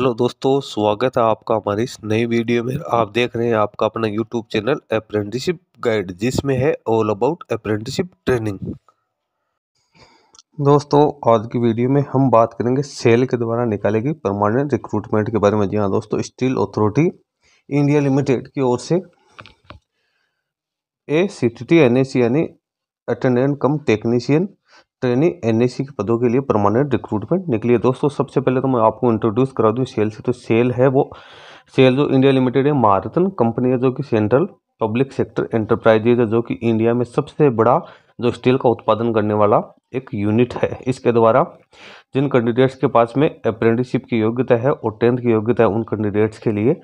hello दोस्तों स्वागत है आपका हमारे इस नई वीडियो में आप देख रहे हैं आपका अपना यूट्यूब चैनल अप्रेंटिसिप गाइड जिसमें है ऑल अबाउट अप्रेंटिसिप ट्रेनिंग दोस्तों आज की वीडियो में हम बात करेंगे सेल के द्वारा निकाले गई परमानेंट रिक्रूटमेंट के बारे में जी हाँ दोस्तों स्टील अथॉरिटी इंडिया लिमिटेड की ओर से A C T T N A C यानी अटेंडेंट कम टेक्नीशियन ट्रेनी तो एन के पदों के लिए परमानेंट रिक्रूटमेंट निकली है दोस्तों सबसे पहले तो मैं आपको इंट्रोड्यूस करा दूँ सेल से तो सेल है वो सेल जो इंडिया लिमिटेड है मारतन कंपनी है जो कि सेंट्रल पब्लिक सेक्टर एंटरप्राइजेज है जो कि इंडिया में सबसे बड़ा जो स्टील का उत्पादन करने वाला एक यूनिट है इसके द्वारा जिन कैंडिडेट्स के पास में अप्रेंटिसशिप की योग्यता है और टेंथ की योग्यता है उन कैंडिडेट्स के लिए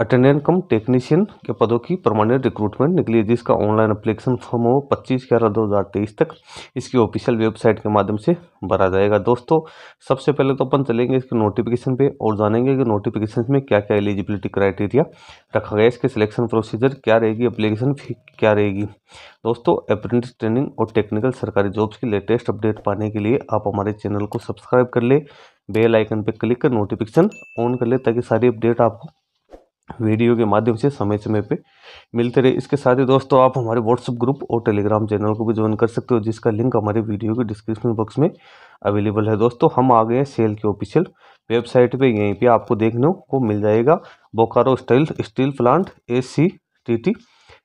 अटेंडेंट कम टेक्नीशियन के पदों की परमानेंट रिक्रूटमेंट निकली है जिसका ऑनलाइन अप्लीकेशन फॉर्म हो पच्चीस ग्यारह दो हज़ार तेईस तक इसकी ऑफिशियल वेबसाइट के माध्यम से भरा जाएगा दोस्तों सबसे पहले तो अपन चलेंगे इसके नोटिफिकेशन पे और जानेंगे कि नोटिफिकेशन में क्या क्या एलिजिबिलिटी क्राइटेरिया रखा गया इसके सिलेक्शन प्रोसीजर क्या रहेगी अप्लीकेशन फी क्या रहेगी दोस्तों अप्रेंटिस ट्रेनिंग और टेक्निकल सरकारी जॉब्स की लेटेस्ट अपडेट पाने के लिए आप हमारे चैनल को सब्सक्राइब कर ले बेल आइकन पर क्लिक कर नोटिफिकेशन ऑन कर ले ताकि सारी अपडेट आपको वीडियो के माध्यम से समय समय पे मिलते रहे इसके साथ ही दोस्तों आप हमारे व्हाट्सअप ग्रुप और टेलीग्राम चैनल को भी ज्वाइन कर सकते हो जिसका लिंक हमारे वीडियो के डिस्क्रिप्शन बॉक्स में अवेलेबल है दोस्तों हम आ गए हैं सेल के ऑफिशियल वेबसाइट पे यहीं पे आपको देखने को मिल जाएगा Bokaro style steel plant A C T T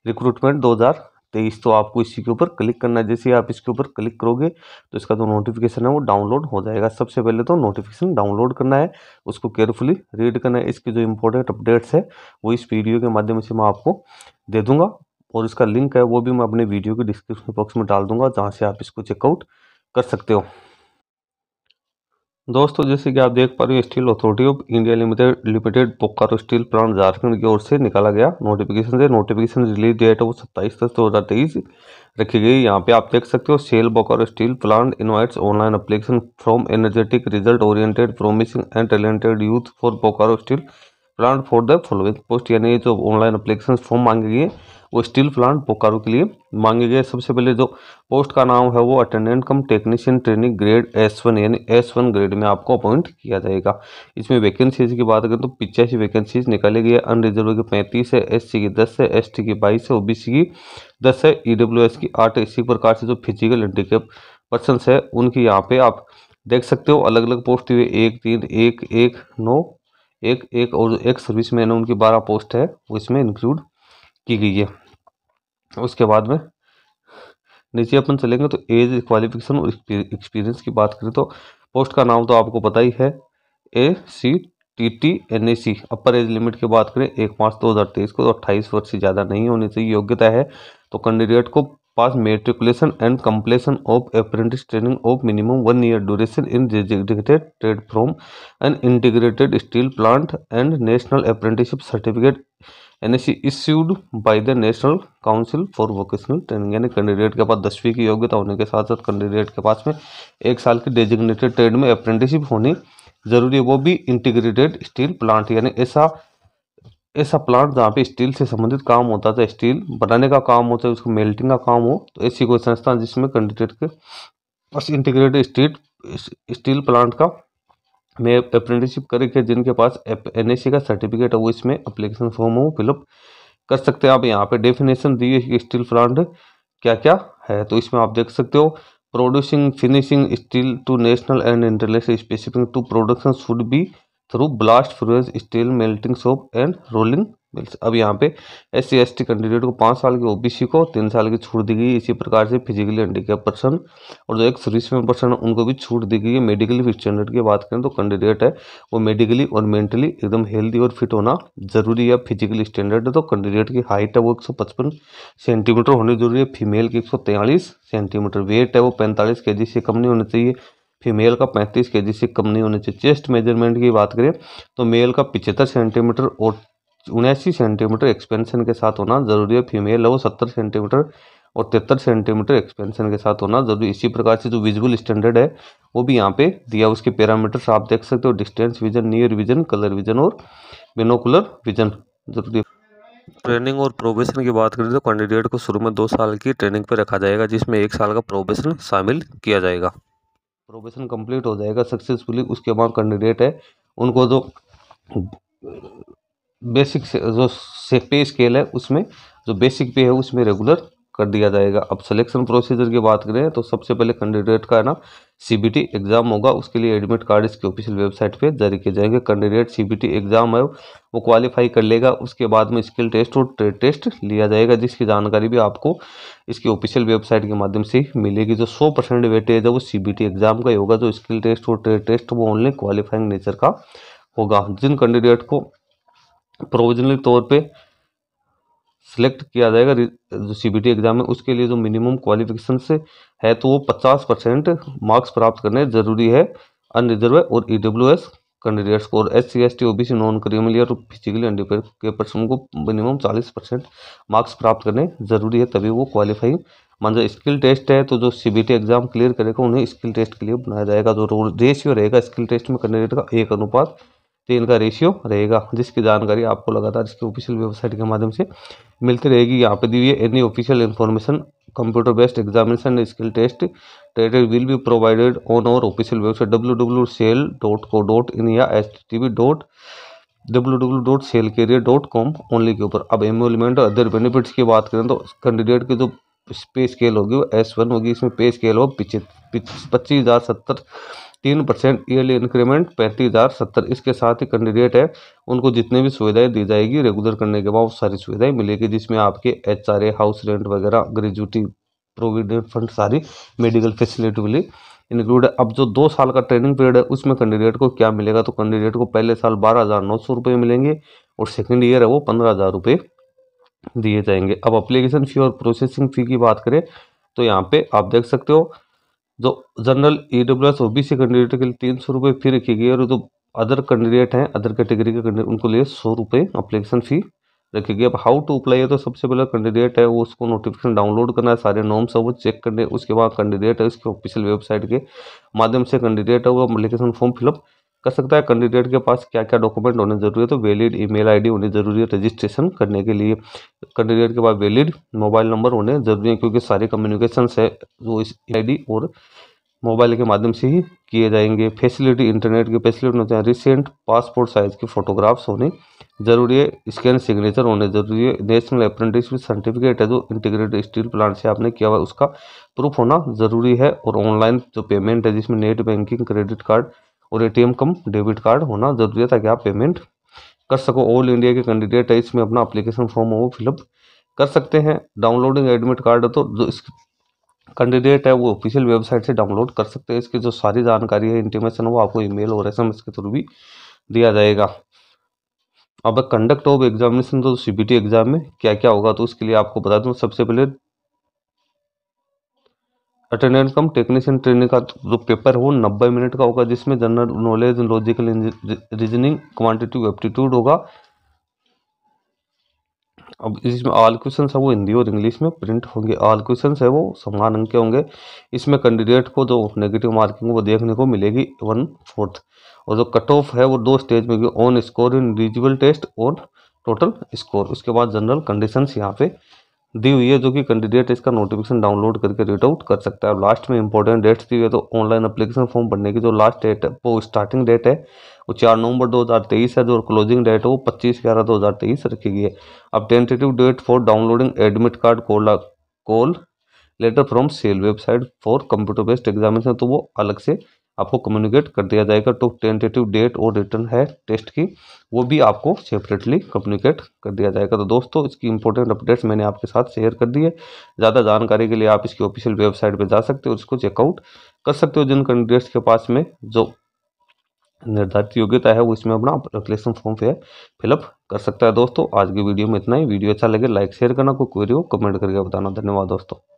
recruitment दो हज़ार तेईस तो, तो आपको इसी के ऊपर क्लिक करना है जैसे आप इसके ऊपर क्लिक करोगे तो इसका जो तो नोटिफिकेशन है वो डाउनलोड हो जाएगा सबसे पहले तो नोटिफिकेशन डाउनलोड करना है उसको केयरफुली रीड करना है इसके जो इम्पोर्टेंट अपडेट्स है वो इस वीडियो के माध्यम से मैं आपको दे दूंगा और इसका लिंक है वो भी मैं अपने वीडियो के डिस्क्रिप्शन बॉक्स में डाल दूंगा जहाँ से आप इसको चेकआउट कर सकते हो दोस्तों जैसे कि आप देख पा रहे हो steel authority of India limited limited Bokaro steel plant Jharkhand की ओर से निकाला गया नोटिफिकेशन से नोटिफिकेशन रिलीज डेट है वो सत्ताईस दस दो हज़ार तेईस रखी गई यहाँ पे आप देख सकते हो SAIL Bokaro steel plant invites online application from energetic result oriented promising and talented youth for Bokaro steel plan for the following post यानी जो ऑनलाइन अप्लीकेशन फॉर्म मांगे गए वो स्टील प्लांट बोकारो के लिए मांगे गए सबसे पहले जो पोस्ट का नाम है वो attendant cum technician training grade S one यानी एस वन ग्रेड में आपको अपॉइंट किया जाएगा इसमें वैकेंसीज की बात करें तो पिचासी वैकेंसीज निकाली गई है अनरिजर्व की पैंतीस है एस की दस है एस की बाईस है ओ की दस है ई e की आठ इसी प्रकार से जो फिजिकल हेंडीकेप पर्सन है उनकी यहाँ पे आप देख सकते हो अलग अलग पोस्ट हुए एक तीन एक एक नौ एक एक और एक सर्विस ना उनकी बारह पोस्ट है वो इसमें इंक्लूड की गई है उसके बाद में नीचे अपन चलेंगे तो एज क्वालिफिकेशन और एक्सपीरियंस की बात करें तो पोस्ट का नाम तो आपको पता ही है A C T T N A C upper age limit की बात करें एक मार्च दो हज़ार तेईस को तो अट्ठाईस वर्ष से ज़्यादा नहीं होनी चाहिए योग्यता है तो कैंडिडेट को pass matriculation and completion of apprentice training of minimum one year duration in designated trade from an integrated steel plant and national apprenticeship certificate N S issued by the national council for vocational training यानी candidate के पास दसवीं की योग्यता होने के साथ साथ कैंडिडेट के पास में एक साल की डेजिग्नेटेड ट्रेड में अप्रेंटिसिप होनी जरूरी है वो भी इंटीग्रेटेड स्टील प्लांट यानी ऐसा ऐसा प्लांट जहाँ पे स्टील से संबंधित काम होता था स्टील बनाने का काम होता है उसको मेल्टिंग का काम हो तो ऐसी कोई संस्था जिसमें कैंडिडेट के बस इंटीग्रेटेड स्टील स्टील प्लांट का में अप्रेंटिसशिप करके जिनके पास एन का सर्टिफिकेट है वो इसमें अप्लीकेशन फॉर्म हो फिलअप कर सकते हैं आप यहाँ पे डेफिनेशन दी है कि स्टील प्लांट क्या क्या है तो इसमें आप देख सकते हो producing finishing steel to national and international specific to production should be through blast furnace steel melting shop and rolling mills अब यहाँ पे S C S T candidate को पाँच साल के ओबीसी को तीन साल की छूट दी गई इसी प्रकार से फिजिकली हैंडीकैप पर्सन और जो एक सर्विस में पर्सन है उनको भी छूट दी गई है मेडिकली स्टैंडर्ड की बात करें तो कैंडिडेट है वो मेडिकली और मेंटली एकदम हेल्दी और फिट होना जरूरी है फिजिकली स्टैंडर्ड है तो कैंडिडेट की हाइट है वो एक सेंटीमीटर होनी जरूरी है फीमेल की एक सेंटीमीटर वेट है वो पैंतालीस के से कम नहीं होना चाहिए फीमेल का 35 केजी से कम नहीं होना चाहिए चेस्ट मेजरमेंट की बात करें तो मेल का पिचहत्तर सेंटीमीटर और उन्यासी सेंटीमीटर एक्सपेंशन के साथ होना जरूरी है फीमेल है वो सत्तर सेंटीमीटर और तिहत्तर सेंटीमीटर एक्सपेंशन के साथ होना जरूरी इसी प्रकार से जो विजुअल स्टैंडर्ड है वो भी यहाँ पे दिया उसके पैरामीटर्स आप देख सकते हो distance vision near vision colour vision और बिनोकुलर विजन जरूरी है ट्रेनिंग और प्रोबेशन की बात करें तो कैंडिडेट को शुरू में दो साल की ट्रेनिंग पर रखा जाएगा जिसमें एक साल का प्रोबेशन शामिल किया जाएगा प्रोबेशन कंप्लीट हो जाएगा सक्सेसफुली उसके बाद कैंडिडेट है उनको जो बेसिक से जो से पे स्केल है उसमें जो बेसिक पे है उसमें रेगुलर कर दिया जाएगा अब सिलेक्शन प्रोसीजर की बात करें तो सबसे पहले कैंडिडेट का ना सीबीटी एग्ज़ाम होगा उसके लिए एडमिट कार्ड इसकी ऑफिशियल वेबसाइट पे जारी किए जाएंगे कैंडिडेट सीबीटी एग्ज़ाम है वो क्वालिफाई कर लेगा उसके बाद में स्किल टेस्ट और ट्रेड टेस्ट लिया जाएगा जिसकी जानकारी भी आपको इसकी ऑफिशियल वेबसाइट के माध्यम से मिलेगी जो सौ परसेंट वेटेज है वो सी एग्ज़ाम का ही होगा जो स्किल टेस्ट और ट्रेड टेस्ट वो ओनली क्वालिफाइंग नेचर का होगा जिन कैंडिडेट को प्रोविजनल तौर पर सिलेक्ट किया जाएगा जो सी एग्ज़ाम है उसके लिए जो मिनिमम क्वालिफिकेशन से है तो वो पचास परसेंट मार्क्स प्राप्त करने ज़रूरी है अनरिजर्व और ई डब्ल्यू एस कैंडिडेट्स को और S C S T O B C non creamy layer और फिजिकली अनडिपेयर के पर्सन को मिनिमम चालीस परसेंट मार्क्स प्राप्त करने ज़रूरी है तभी वो क्वालिफाई मान जो स्किल टेस्ट है तो जो C B T exam clear करेगा उन्हें स्किल टेस्ट के लिए बनाया जाएगा जो रोल रेशियो रहेगा स्किल टेस्ट में कैंडिडेट का एक अनुपात तो इनका रेशियो रहेगा जिसकी जानकारी आपको लगातार इसकी ऑफिशियल वेबसाइट के माध्यम से मिलती रहेगी यहाँ पे दी हुई है any official information computer based examination skill test traded will be provided on our official website W W SAIL dot co dot in या H T V dot W W dot SAIL career dot com only के ऊपर अब एमोलमेंट और other benefits की बात करें तो candidate की जो पे स्केल होगी वो एस वन होगी इसमें पे स्केल हो पच्चीस हज़ार सत्तर तीन परसेंट ईयरली इंक्रीमेंट पैंतीस हज़ार सत्तर इसके साथ ही कैंडिडेट है उनको जितने भी सुविधाएं दी जाएगी रेगुलर करने के बाद वो सारी सुविधाएं मिलेगी जिसमें आपके H R A house rent वगैरह ग्रेजुटी प्रोविडेंट फंड सारी मेडिकल फैसिलिटी मिली इंक्लूड अब जो दो साल का ट्रेनिंग पीरियड है उसमें कैंडिडेट को क्या मिलेगा तो कैंडिडेट को पहले साल बारह हज़ार नौ सौ रुपये मिलेंगे और सेकेंड ईयर है वो पंद्रह हज़ार रुपये दिए जाएंगे अब अप्लीकेशन फ़ी और प्रोसेसिंग फ़ी की बात करें तो यहाँ पे आप देख सकते हो जो तो general E W S O B C candidate के लिए तीन सौ रुपये फी रखी गई है और जो अदर कैंडिडेट हैं अदर कैटेगरी के कैंडिडेट उनको लिए सौ रुपये अप्लीकेशन फ़ी रखी गई अब हाउ टू अप्लाई है तो सबसे पहले कैंडिडेट है वो उसको नोटिफिकेशन डाउनलोड करना है सारे नॉर्म्स है वो चेक करने उसके बाद कैंडिडेट है उसके ऑफिशियल वेबसाइट के माध्यम से कैंडिडेट है वो अप्लीकेशन फॉर्म फिलअप कर सकता है कैंडिडेट के पास क्या क्या डॉक्यूमेंट होने जरूरी है तो वैलिड ईमेल आईडी होनी जरूरी है रजिस्ट्रेशन करने के लिए कैंडिडेट के पास वैलिड मोबाइल नंबर होने जरूरी है क्योंकि सारे कम्युनिकेशन है वो इस आई और मोबाइल के माध्यम से ही किए जाएंगे फैसिलिटी इंटरनेट की फैसिलिटी होते हैं रिसेंट पासपोर्ट साइज़ की फ़ोटोग्राफ्स होने ज़रूरी है स्कैन सिग्नेचर होने ज़रूरी है नेशनल अप्रेंटिसशिप सर्टिफिकेट है जो इंटीग्रेटेड स्टील प्लांट से आपने किया हुआ उसका प्रूफ होना ज़रूरी है और ऑनलाइन जो पेमेंट है जिसमें नेट बैंकिंग क्रेडिट कार्ड और एटीएम कम डेबिट कार्ड होना जरूरी है ताकि आप पेमेंट कर सको ऑल इंडिया के कैंडिडेट है इसमें अपना अप्लीकेशन फॉर्म वो फिलअप कर सकते हैं डाउनलोडिंग एडमिट कार्ड है तो जो इस कैंडिडेट है वो ऑफिशियल वेबसाइट से डाउनलोड कर सकते हैं इसकी जो सारी जानकारी है इंटीमेशन वो आपको ई और एस के थ्रू भी दिया जाएगा अब कंडक्ट ऑफ एग्जामिनेशन तो सी बी एग्ज़ाम में क्या क्या होगा तो उसके लिए आपको बता दूँ सबसे पहले अटेंडेंट कम टेक्नीशियन ट्रेनिंग का जो पेपर है वो नब्बे मिनट का होगा जिसमें general knowledge logical reasoning quantitative aptitude होगा अब इसमें आल क्वेश्चन है वो हिंदी और इंग्लिश में प्रिंट होंगे आल क्वेश्चन है वो समान अंक के होंगे इसमें कैंडिडेट को जो नेगेटिव मार्किंग वो देखने को मिलेगी वन फोर्थ और जो कट ऑफ है वो दो स्टेज में on score in individual test on total score उसके बाद जनरल कंडीशंस यहाँ पे दी हुई है जो कि कैंडिडेट इसका नोटिफिकेशन डाउनलोड करके रीड आउट कर सकता है लास्ट में इंपॉर्टेंट डेट्स दी हुई है तो ऑनलाइन अप्लीकेशन फॉर्म भरने की जो लास्ट डेट है वो स्टार्टिंग डेट है वो चार नवंबर 2023 है जो क्लोजिंग डेट है वो पच्चीस ग्यारह 2023 रखी गई है अब tentative date for downloading admit card call call letter from SAIL website for computer based examination तो वो अलग से आपको कम्युनिकेट कर दिया जाएगा तो टेंटेटिव डेट और रिटर्न है टेस्ट की वो भी आपको सेपरेटली कम्युनिकेट कर दिया जाएगा तो दोस्तों इसकी इंपॉर्टेंट अपडेट्स मैंने आपके साथ शेयर कर दी है ज़्यादा जानकारी के लिए आप इसकी ऑफिशियल वेबसाइट पर जा सकते हो उसको चेकआउट कर सकते हो जिन कैंडिडेट्स के पास में जो निर्धारित योग्यता है वो इसमें अपना एप्लीकेशन फॉर्म पे फिलअप कर सकता है दोस्तों आज की वीडियो में इतना ही वीडियो अच्छा लगे लाइक शेयर करना कोई क्वेरी हो कमेंट करके बताना धन्यवाद दोस्तों